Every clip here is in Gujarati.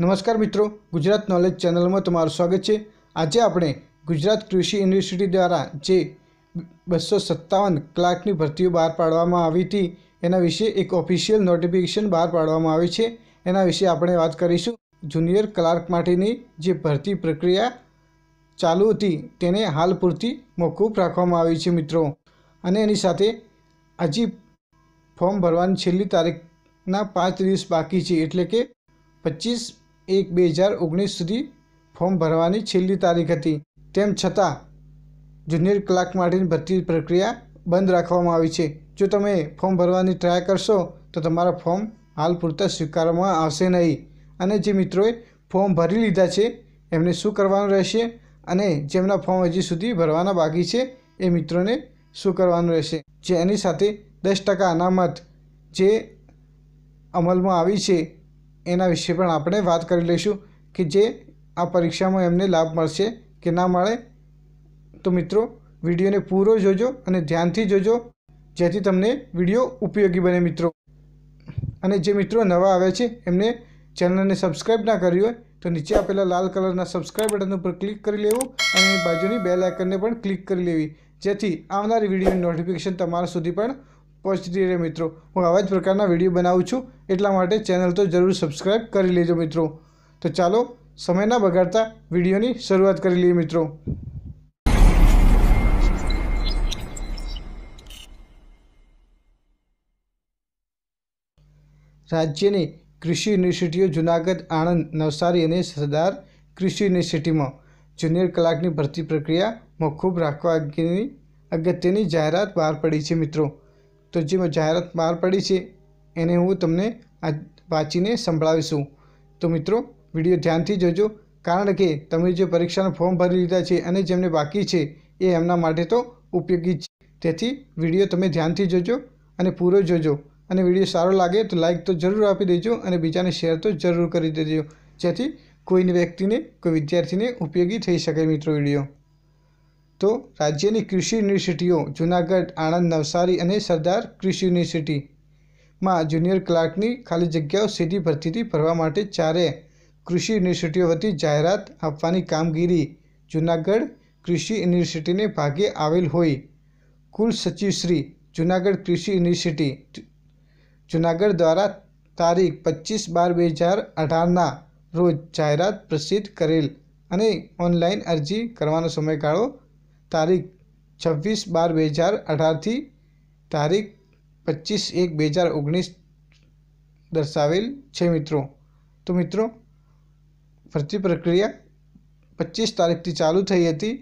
નમસ્કાર મિત્રો ગુજરાત નોલેજ ચેનલમાં તમારું સ્વાગત છે આજે આપણે ગુજરાત કૃષિ યુનિવર્સિટી દ્વારા જે બસો સત્તાવન ક્લાર્કની ભરતીઓ બહાર પાડવામાં આવી હતી એના વિશે એક ઓફિશિયલ નોટિફિકેશન બહાર પાડવામાં આવી છે એના વિશે આપણે વાત કરીશું જુનિયર ક્લાર્ક માટેની જે ભરતી પ્રક્રિયા ચાલુ હતી તેને હાલ પૂરતી મોકૂફ રાખવામાં આવી છે મિત્રો અને એની સાથે હજી ફોર્મ ભરવાની છેલ્લી તારીખના પાંચ દિવસ બાકી છે એટલે કે પચીસ એક બે હજાર ઓગણીસ સુધી ફોર્મ ભરવાની છેલ્લી તારીખ હતી તેમ છતાં જુનિયર ક્લાર્ક માટેની ભરતી પ્રક્રિયા બંધ રાખવામાં આવી છે જો તમે ફોર્મ ભરવાની ટ્રાય કરશો તો તમારા ફોર્મ હાલ પૂરતા સ્વીકારવામાં આવશે નહીં અને જે મિત્રોએ ફોર્મ ભરી લીધા છે એમને શું કરવાનું રહેશે અને જેમના ફોર્મ હજી સુધી ભરવાના બાકી છે એ મિત્રોને શું કરવાનું રહેશે જે એની સાથે દસ ટકા અનામત જે અમલમાં આવી છે એના વિશે પણ આપણે વાત કરી લઈશું કે જે આ પરીક્ષામાં એમને લાભ મળશે કે ના મળે તો મિત્રો વિડીયોને પૂરો જોજો અને ધ્યાનથી જોજો જેથી તમને વિડીયો ઉપયોગી બને મિત્રો અને જે મિત્રો નવા આવે છે એમને ચેનલને સબસ્ક્રાઈબ ના કરી હોય તો નીચે આપેલા લાલ કલરના સબસ્ક્રાઈબ બટન ઉપર ક્લિક કરી લેવું અને બાજુની બે આઇકનને પણ ક્લિક કરી લેવી જેથી આવનારી વિડીયોની નોટિફિકેશન તમારા સુધી પણ પહોંચતી રહે મિત્રો હું આવા જ પ્રકારના વિડીયો બનાવું છું એટલા માટે ચેનલ તો જરૂર સબસ્ક્રાઈબ કરી લેજો મિત્રો તો ચાલો સમય ના બગાડતા વિડીયોની શરૂઆત કરી લઈએ મિત્રો રાજ્યની કૃષિ યુનિવર્સિટીઓ જુનાગઢ આણંદ નવસારી અને સરદાર કૃષિ યુનિવર્સિટીમાં જુનિયર કલાકની ભરતી પ્રક્રિયામાં ખૂબ રાખવા અંગેની અગત્યની જાહેરાત બહાર પડી છે મિત્રો તો જે જાહેરાત બહાર પડી છે એને હું તમને આ વાંચીને સંભળાવીશું તો મિત્રો વિડીયો ધ્યાનથી જોજો કારણ કે તમે જે પરીક્ષાના ફોર્મ ભરી લીધા છે અને જેમને બાકી છે એ એમના માટે તો ઉપયોગી છે તેથી વિડીયો તમે ધ્યાનથી જોજો અને પૂરો જોજો અને વિડીયો સારો લાગે તો લાઇક તો જરૂર આપી દેજો અને બીજાને શેર તો જરૂર કરી દેજો જેથી કોઈની વ્યક્તિને કોઈ વિદ્યાર્થીને ઉપયોગી થઈ શકે મિત્રો વિડીયો તો રાજ્યની કૃષિ યુનિવર્સિટીઓ જૂનાગઢ આણંદ નવસારી અને સરદાર કૃષિ યુનિવર્સિટીમાં જુનિયર ક્લાર્કની ખાલી જગ્યાઓ સીધી ભરતીથી ભરવા માટે ચારે કૃષિ યુનિવર્સિટીઓ વતી જાહેરાત આપવાની કામગીરી જૂનાગઢ કૃષિ યુનિવર્સિટીને ભાગે આવેલ હોય કુલ સચિવશ્રી જૂનાગઢ કૃષિ યુનિવર્સિટી જૂનાગઢ દ્વારા તારીખ પચીસ બાર બે હજાર અઢારના રોજ જાહેરાત પ્રસિદ્ધ કરેલ અને ઓનલાઈન અરજી કરવાનો સમયગાળો તારીખ છવ્વીસ બાર બે હજાર અઢારથી તારીખ પચીસ એક બે હજાર ઓગણીસ દર્શાવેલ છે મિત્રો તો મિત્રો ભરતી પ્રક્રિયા પચીસ તારીખથી ચાલુ થઈ હતી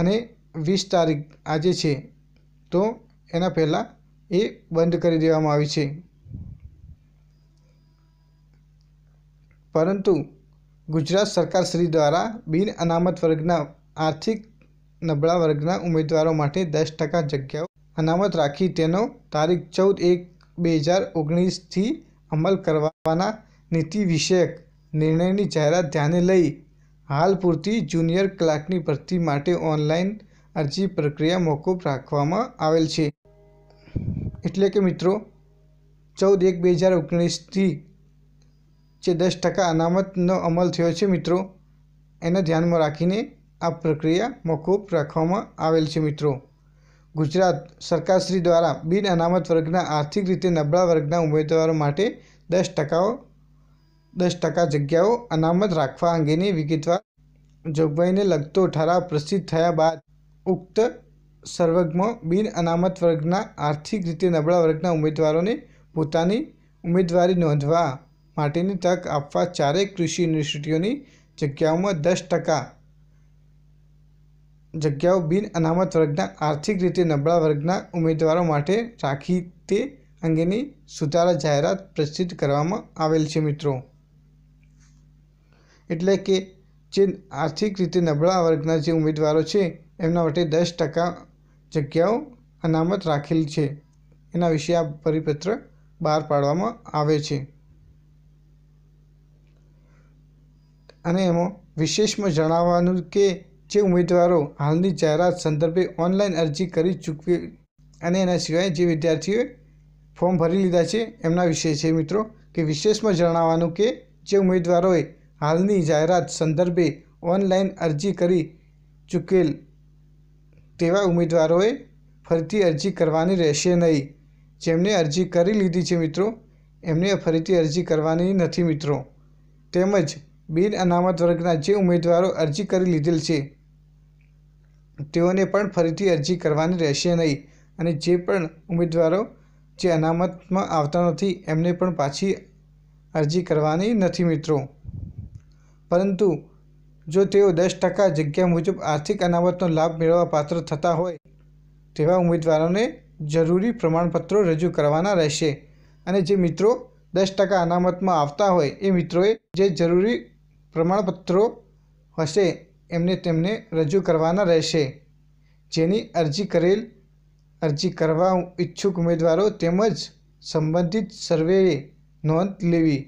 અને વીસ તારીખ આજે છે તો એના પહેલાં એ બંધ કરી દેવામાં આવી છે પરંતુ ગુજરાત સરકાર શ્રી દ્વારા બિન અનામત વર્ગના આર્થિક નબળા વર્ગના ઉમેદવારો માટે દસ ટકા જગ્યાઓ અનામત રાખી તેનો તારીખ ચૌદ એક બે હજાર ઓગણીસથી અમલ કરવાના નીતિ વિષયક નિર્ણયની જાહેરાત ધ્યાને લઈ હાલ પૂરતી જુનિયર ક્લાર્કની ભરતી માટે ઓનલાઈન અરજી પ્રક્રિયા મોકૂફ રાખવામાં આવેલ છે એટલે કે મિત્રો ચૌદ એક બે હજાર ઓગણીસથી જે દસ ટકા અનામતનો અમલ થયો છે મિત્રો એને ધ્યાનમાં રાખીને આ પ્રક્રિયા મોકૂફ રાખવામાં આવેલ છે મિત્રો ગુજરાત સરકારશ્રી દ્વારા બિન અનામત વર્ગના આર્થિક રીતે નબળા વર્ગના ઉમેદવારો માટે દસ ટકાઓ દસ ટકા જગ્યાઓ અનામત રાખવા અંગેની વિગતવાર જોગવાઈને લગતો ઠરાવ પ્રસિદ્ધ થયા બાદ ઉક્ત સર્વજમાં બિન અનામત વર્ગના આર્થિક રીતે નબળા વર્ગના ઉમેદવારોને પોતાની ઉમેદવારી નોંધવા માટેની તક આપવા ચારેય કૃષિ યુનિવર્સિટીઓની જગ્યાઓમાં દસ ટકા જગ્યાઓ બિન અનામત વર્ગના આર્થિક રીતે નબળા વર્ગના ઉમેદવારો માટે રાખી તે અંગેની સુધારા જાહેરાત પ્રસિદ્ધ કરવામાં આવેલ છે મિત્રો એટલે કે જે આર્થિક રીતે નબળા વર્ગના જે ઉમેદવારો છે એમના માટે દસ ટકા જગ્યાઓ અનામત રાખેલ છે એના વિશે આ પરિપત્ર બહાર પાડવામાં આવે છે અને એમાં વિશેષમાં જણાવવાનું કે જે ઉમેદવારો હાલની જાહેરાત સંદર્ભે ઓનલાઈન અરજી કરી ચૂકવી અને એના સિવાય જે વિદ્યાર્થીઓએ ફોર્મ ભરી લીધા છે એમના વિશે છે મિત્રો કે વિશેષમાં જણાવવાનું કે જે ઉમેદવારોએ હાલની જાહેરાત સંદર્ભે ઓનલાઈન અરજી કરી ચૂકેલ તેવા ઉમેદવારોએ ફરીથી અરજી કરવાની રહેશે નહીં જેમણે અરજી કરી લીધી છે મિત્રો એમને ફરીથી અરજી કરવાની નથી મિત્રો તેમજ બિન અનામત વર્ગના જે ઉમેદવારો અરજી કરી લીધેલ છે તેઓને પણ ફરીથી અરજી કરવાની રહેશે નહીં અને જે પણ ઉમેદવારો જે અનામતમાં આવતા નથી એમને પણ પાછી અરજી કરવાની નથી મિત્રો પરંતુ જો તેઓ દસ ટકા જગ્યા મુજબ આર્થિક અનામતનો લાભ મેળવવા પાત્ર થતા હોય તેવા ઉમેદવારોને જરૂરી પ્રમાણપત્રો રજૂ કરવાના રહેશે અને જે મિત્રો દસ ટકા અનામતમાં આવતા હોય એ મિત્રોએ જે જરૂરી પ્રમાણપત્રો હશે એમને તેમને રજૂ કરવાના રહેશે જેની અરજી કરેલ અરજી કરવા ઈચ્છુક ઉમેદવારો તેમજ સંબંધિત સર્વેએ નોંધ લેવી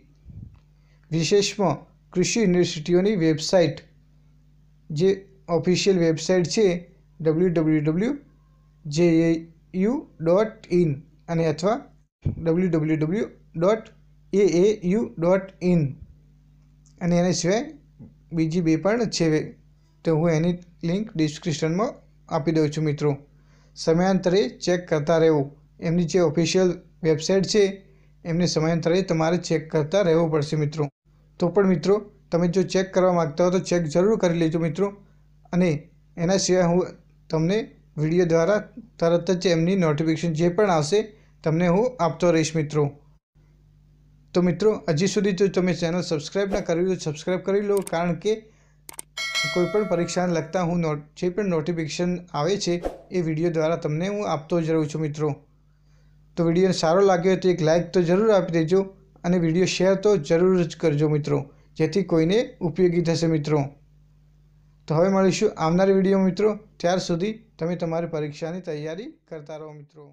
વિશેષમાં કૃષિ યુનિવર્સિટીઓની વેબસાઇટ જે ઓફિશિયલ વેબસાઇટ છે W W W J U dot in અને અથવા W W W dot A A U dot in અને એને સિવાય બીજી બે પણ છે તો હું એની લિંક ડિસ્ક્રિપ્શનમાં આપી દઉં છું મિત્રો સમયાંતરે ચેક કરતા રહેવું એમની જે ઓફિશિયલ વેબસાઇટ છે એમને સમયાંતરે તમારે ચેક કરતા રહેવું પડશે મિત્રો તો પણ મિત્રો તમે જો ચેક કરવા માગતા હો તો ચેક જરૂર કરી લેજો મિત્રો અને એના સિવાય હું તમને વિડીયો દ્વારા તરત જ એમની નોટિફિકેશન જે પણ આવશે તમને હું આપતો રહીશ મિત્રો તો મિત્રો હજી સુધી જો તમે ચેનલ સબસ્ક્રાઈબ ના કરવી તો સબસ્ક્રાઈબ કરી લો કારણ કે કોઈપણ પરીક્ષાને લગતા હું નોટ જે પણ નોટિફિકેશન આવે છે એ વિડીયો દ્વારા તમને હું આપતો જ રહું છું મિત્રો તો વિડીયો સારો લાગ્યો તો એક લાઇક તો જરૂર આપી દેજો અને વિડીયો શેર તો જરૂર જ કરજો મિત્રો જેથી કોઈને ઉપયોગી થશે મિત્રો તો હવે મળીશું આવનારી વિડીયો મિત્રો ત્યાર સુધી તમે તમારી પરીક્ષાની તૈયારી કરતા રહો મિત્રો